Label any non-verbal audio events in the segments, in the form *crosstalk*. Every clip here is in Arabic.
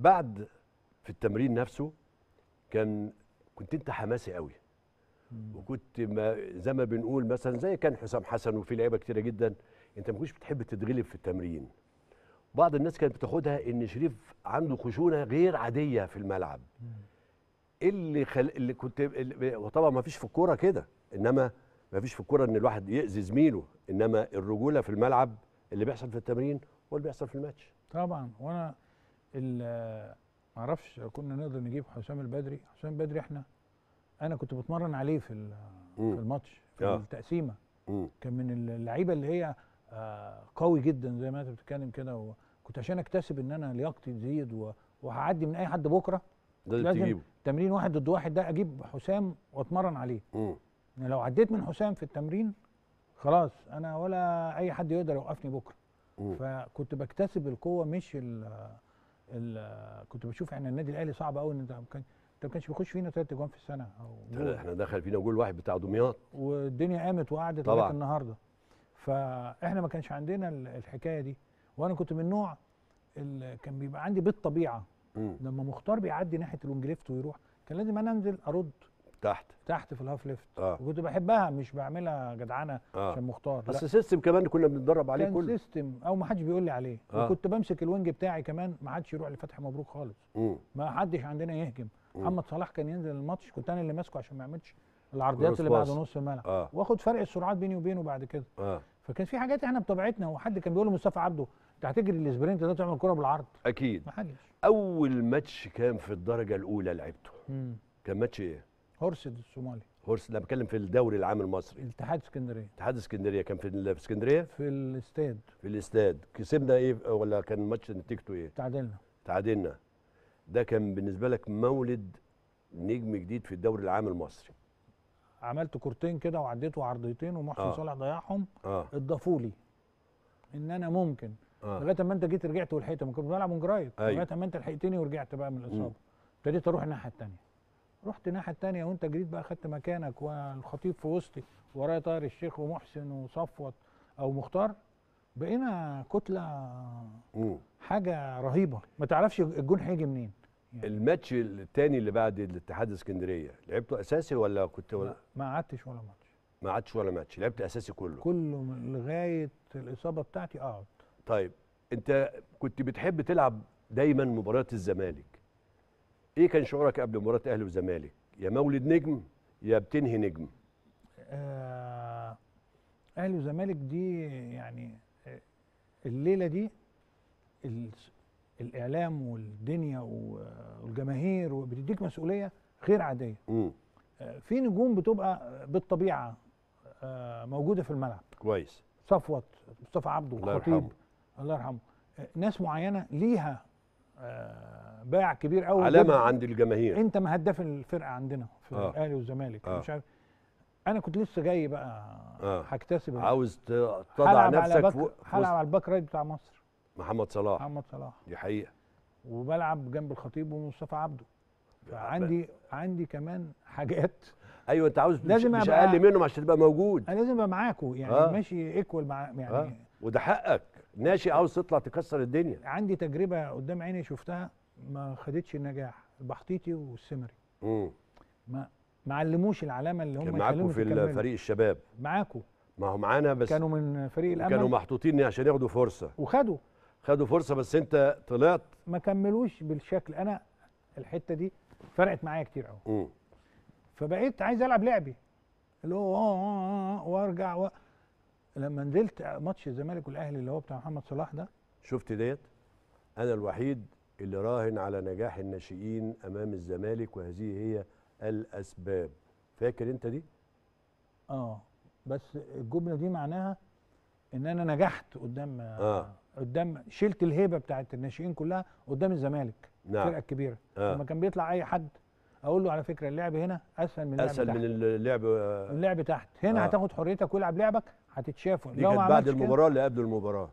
بعد في التمرين نفسه كان كنت انت حماسي قوي وكنت ما زي ما بنقول مثلا زي كان حسام حسن وفي لعيبه كتيره جدا انت ما كنتش بتحب تتغلب في التمرين بعض الناس كانت بتاخدها ان شريف عنده خشونه غير عاديه في الملعب إيه اللي خل... اللي كنت اللي... وطبعا ما فيش في الكوره كده انما ما فيش في الكوره ان الواحد يأذي زميله انما الرجوله في الملعب اللي بيحصل في التمرين هو اللي بيحصل في الماتش طبعا وانا معرفش كنا نقدر نجيب حسام البدري حسام البدري احنا انا كنت بتمرن عليه في في الماتش في آه. التقسيمه مم. كان من اللعيبه اللي هي آه قوي جدا زي ما انت بتتكلم كده وكنت عشان اكتسب ان انا لياقتي تزيد وهعدي من اي حد بكره لازم تجيبه. تمرين واحد ضد واحد ده اجيب حسام واتمرن عليه مم. يعني لو عديت من حسام في التمرين خلاص انا ولا اي حد يقدر يوقفني بكره مم. فكنت بكتسب القوه مش كنت بشوف احنا النادي الاهلي صعب قوي ان انت انت ما كانش بيخش فينا ثلاث اجوان في السنه او احنا دخل فينا جول واحد بتاع دمياط والدنيا قامت وقعدت لغايه النهارده فاحنا ما كانش عندنا الحكايه دي وانا كنت من نوع كان بيبقى عندي بالطبيعه لما مختار بيعدي ناحيه الونجليفت ويروح كان لازم انا انزل ارد تحت تحت في الهاف ليفت آه. وكنت بحبها مش بعملها جدعانه آه. عشان مختار بس سيستم كمان كنا بنتدرب عليه كله سيستم او ما حدش بيقول لي عليه آه. وكنت بمسك الوينج بتاعي كمان ما حدش يروح لفتح مبروك خالص م. ما حدش عندنا يهجم محمد صلاح كان ينزل الماتش كنت انا اللي ماسكه عشان ما يعملش العرضيات اللي بعد نص الملعب آه. واخد فرق السرعات بيني وبينه بعد كده آه. فكان في حاجات احنا بطبيعتنا وحد كان بيقول لمصطفى عبده انت هتجري الاسبرنت ده تعمل كوره بالعرض اكيد ما حدش اول ماتش كان في الدرجه الاولى لعبته كان ماتش ايه هورسد الصومالي هورسد لا بتكلم في الدوري العام المصري الاتحاد اسكندريه اتحاد اسكندريه كان في اسكندريه في الاستاد في الاستاد كسبنا ايه ولا كان ماتش نتيجته ايه تعادلنا تعادلنا ده كان بالنسبه لك مولد نجم جديد في الدوري العام المصري عملت كورتين كده وعديته عرضيتين ومحسن آه. صالح ضيعهم آه. اضافوا لي ان انا ممكن آه. لغايه اما انت جيت رجعت ولحقت ما كنت بلعب من جرايد أيوه. لغايه اما انت لحقتني ورجعت بقى من الاصابه ابتديت اروح الناحيه الثانيه رحت الناحيه الثانيه وانت جريت بقى خدت مكانك والخطيب في وسطي ورايا طاهر الشيخ ومحسن وصفوت او مختار بقينا كتله حاجه رهيبه ما تعرفش الجون هيجي منين يعني. الماتش الثاني اللي بعد الاتحاد اسكندريه لعبته اساسي ولا كنت ولا ما قعدتش ولا ماتش ما قعدتش ولا ماتش لعبت اساسي كله كله لغايه الاصابه بتاعتي اقعد طيب انت كنت بتحب تلعب دايما مباريات الزمالك ايه كان شعورك قبل مباراه اهلي وزمالك يا مولد نجم يا بتنهي نجم آه اهلي وزمالك دي يعني آه، الليله دي الاعلام والدنيا والجماهير وبتديك مسؤوليه غير عاديه آه في نجوم بتبقى بالطبيعه آه، موجوده في الملعب كويس صفوت مصطفى عبده الله يرحمه الله يرحمه آه، ناس معينه ليها آه، باع كبير قوي علامه عند الجماهير انت مهدف هداف الفرقه عندنا في آه. الاهلي والزمالك آه. مش عارف انا كنت لسه جاي بقى آه. هكتسب عاوز تضع نفسك هلعب على الباك رايت بتاع مصر محمد صلاح محمد صلاح دي حقيقه وبلعب جنب الخطيب ومصطفى عبده عندي عندي كمان حاجات ايوه انت عاوز لازم مش, اقل منهم عشان تبقى موجود انا لازم ابقى معاكم يعني آه. ماشي ايكوال مع يعني آه. وده حقك ناشئ عاوز تطلع تكسر الدنيا عندي تجربه قدام عيني شفتها ما خدتش النجاح البحطيطي والسمري امم ما ما علموش العلامه اللي هم معاكم في فريق الشباب معاكم ما هو معانا بس كانوا من فريق الامل كانوا محطوطين عشان ياخدوا فرصه وخدوا خدوا فرصه بس انت طلعت ما كملوش بالشكل انا الحته دي فرقت معايا كتير قوي فبقيت عايز العب لعبي اللي هو آه، آه، آه، وارجع و... لما نزلت ماتش الزمالك والاهلي اللي هو بتاع محمد صلاح ده شفت ديت انا الوحيد اللي راهن على نجاح الناشئين امام الزمالك وهذه هي الاسباب فاكر انت دي اه بس الجمله دي معناها ان انا نجحت قدام آه. قدام شلت الهيبه بتاعت الناشئين كلها قدام الزمالك نعم الفرقه الكبيره آه. لما كان بيطلع اي حد اقول له على فكره اللعب هنا اسهل من اللعب اسهل تحت. آه. من اللعب اللعب تحت هنا آه. هتاخد حريتك ويلعب لعبك هتتشافوا دي كانت بعد المباراه اللي قبل المباراه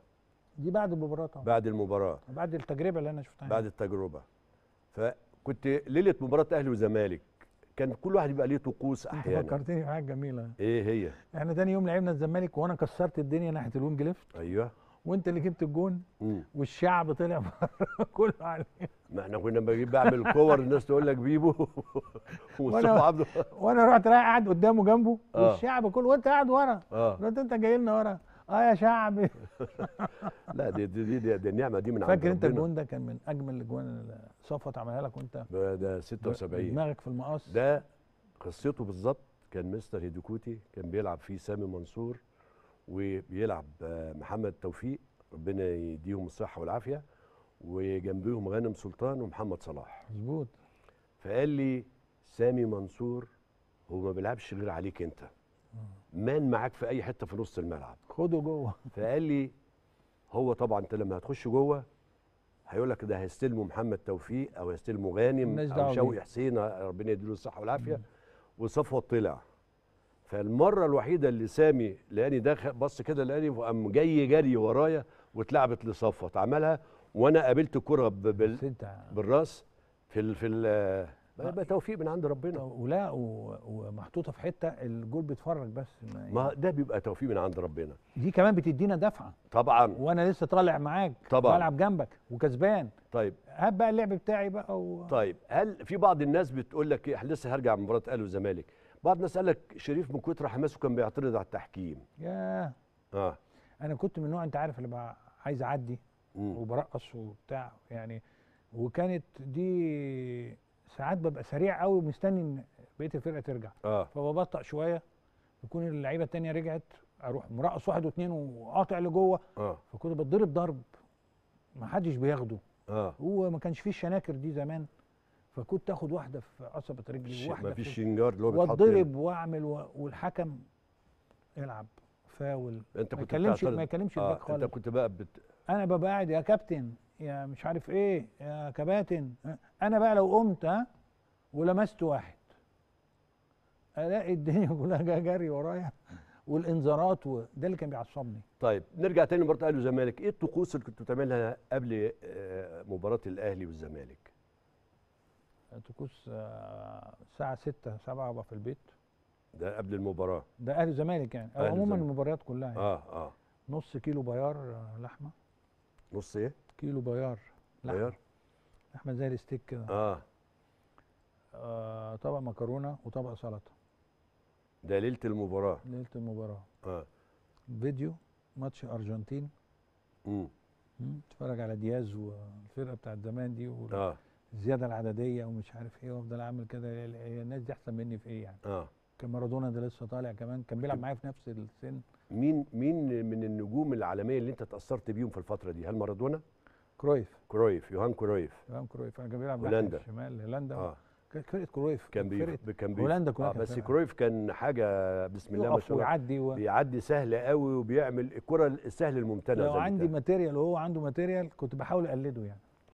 دي بعد المباراه طبعا بعد المباراه بعد التجربه اللي انا شفتها بعد يعني. التجربه فكنت ليله مباراه اهلي وزمالك كان كل واحد يبقى ليه طقوس احيانا انت فكرتني بحاجه جميله ايه هي احنا تاني يوم لعبنا الزمالك وانا كسرت الدنيا ناحيه الوينج ليفت ايوه وانت اللي جبت الجون والشعب طلع *laughs* كله عليه ما احنا كنا بجيب بعمل كور الناس تقول لك بيبو *laughs* ومصطفى عبده وانا رحت رايح قاعد قدامه جنبه آه. والشعب كله وانت قاعد ورا آه. قلت انت جاي لنا ورا اه يا شعب *laughs* لا دي دي دي, دي, دي النعمه دي من عند فاكر انت الجون ده كان من اجمل الاجوان اللي صفوت عملها لك وانت ده 76 دماغك في المقص ده قصته بالظبط كان مستر هيدوكوتي كان بيلعب فيه سامي منصور وبيلعب محمد توفيق ربنا يديهم الصحه والعافيه وجنبهم غانم سلطان ومحمد صلاح مظبوط فقال لي سامي منصور هو ما بيلعبش غير عليك انت مان معاك في اي حته في نص الملعب خده جوه فقال لي هو طبعا انت لما هتخش جوه هيقول لك ده هيستلموا محمد توفيق او هيستلموا غانم او شوقي حسين ربنا يديله الصحه والعافيه وصفوت طلع فالمره الوحيده اللي سامي لاني دخل بص كده لاني وقام جاي جري ورايا واتلعبت لصفوت عملها وانا قابلت كرة بال... بالراس في الـ في الـ بقى توفيق من عند ربنا ولا ومحطوطه في حته الجول بيتفرج بس ما, يعني ما ده بيبقى توفيق من عند ربنا دي كمان بتدينا دفعه طبعا وانا لسه طالع معاك طبعا بلعب جنبك وكسبان طيب هات بقى اللعب بتاعي بقى و... طيب هل في بعض الناس بتقول لك إيه؟ لسه هرجع من مباراه الاهلي والزمالك بعض الناس قال لك شريف من كتر حماسه كان بيعترض على التحكيم ياه اه انا كنت من النوع انت عارف اللي بقى عايز اعدي وبرقص وبتاع يعني وكانت دي ساعات ببقى سريع قوي ومستني ان بقيه الفرقه ترجع اه فببطأ شويه يكون اللعيبه الثانيه رجعت اروح مرقص واحد واثنين وقاطع لجوه آه. فكنت بتضرب ضرب ما حدش بياخده آه. هو ما كانش فيه الشناكر دي زمان فكنت تاخد واحده في عصبه رجلي وواحده مفيش شنجار اللي هو واتضرب واعمل والحكم العب فاول انت كنت ما يكلمش ما آه الباك خالص انت كنت بقى بت... انا ببقى قاعد يا كابتن يا مش عارف ايه يا كباتن انا بقى لو قمت ولمست واحد الاقي الدنيا *laughs* كلها جري ورايا والانذارات وده ده اللي كان بيعصبني طيب نرجع تاني لمباراه الاهلي والزمالك ايه الطقوس اللي كنت بتعملها قبل آه، مباراه الاهلي والزمالك طقوس آه، الساعه 6 7 ابقى في البيت ده قبل المباراه ده اهلي وزمالك يعني أهل عموما المباريات كلها يعني. اه اه نص كيلو بيار آه، لحمه نص ايه كيلو بيار لحمه بيار لحمه زي الستيك كده آه. اه طبق مكرونه وطبق سلطه ده ليله المباراه ليله المباراه اه فيديو ماتش ارجنتين امم تتفرج على دياز والفرقه بتاعت زمان دي و... اه الزياده العدديه ومش عارف ايه وافضل اعمل كده الناس دي احسن مني في ايه يعني اه كان مارادونا ده لسه طالع كمان كان بيلعب معايا في نفس السن مين مين من النجوم العالميه اللي انت تاثرت بيهم في الفتره دي هل مارادونا كرويف كرويف يوهان كرويف يوهان كرويف انا كان بيلعب هولندا الشمال هولندا آه. فرقه كرويف كان بيلعب كان بي هولندا كرويف آه بس فرقة. كرويف كان حاجه بسم الله ما شاء الله بيعدي و... بيعدي سهل قوي وبيعمل الكره السهل الممتنه لو عندي ماتيريال وهو عنده ماتيريال كنت بحاول اقلده يعني